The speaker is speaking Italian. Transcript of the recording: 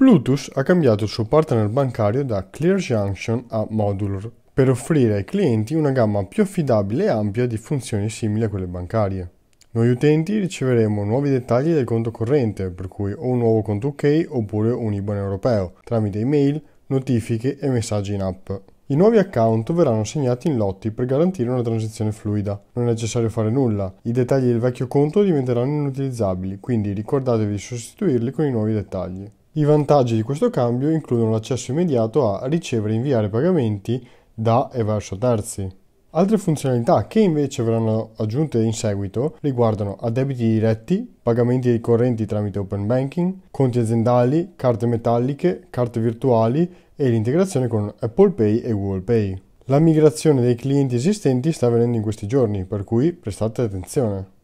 Plutus ha cambiato il suo partner bancario da Clear Junction a Modular per offrire ai clienti una gamma più affidabile e ampia di funzioni simili a quelle bancarie. Noi utenti riceveremo nuovi dettagli del conto corrente, per cui o un nuovo conto UK oppure un IBAN europeo, tramite email, notifiche e messaggi in app. I nuovi account verranno segnati in lotti per garantire una transizione fluida. Non è necessario fare nulla, i dettagli del vecchio conto diventeranno inutilizzabili, quindi ricordatevi di sostituirli con i nuovi dettagli. I vantaggi di questo cambio includono l'accesso immediato a ricevere e inviare pagamenti da e verso terzi. Altre funzionalità che invece verranno aggiunte in seguito riguardano addebiti diretti, pagamenti ricorrenti tramite open banking, conti aziendali, carte metalliche, carte virtuali e l'integrazione con Apple Pay e Google Pay. La migrazione dei clienti esistenti sta avvenendo in questi giorni, per cui prestate attenzione.